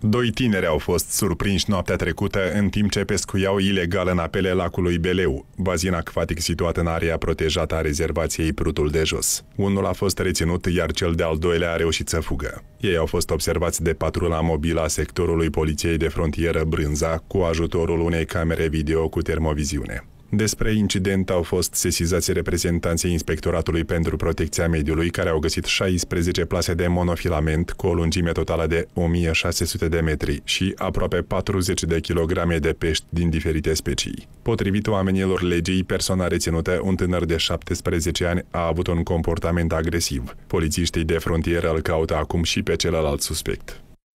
Doi tineri au fost surprinși noaptea trecută în timp ce pescuiau ilegal în apele lacului Beleu, bazin acvatic situat în area protejată a rezervației Prutul de Jos. Unul a fost reținut, iar cel de-al doilea a reușit să fugă. Ei au fost observați de patrula mobilă a sectorului Poliției de Frontieră Brânza cu ajutorul unei camere video cu termoviziune. Despre incident au fost sesizați reprezentanții Inspectoratului pentru Protecția Mediului, care au găsit 16 plase de monofilament cu o lungime totală de 1600 de metri și aproape 40 de kilograme de pești din diferite specii. Potrivit oamenilor legii, persoana reținută, un tânăr de 17 ani, a avut un comportament agresiv. Polițiștii de frontieră îl caută acum și pe celălalt suspect.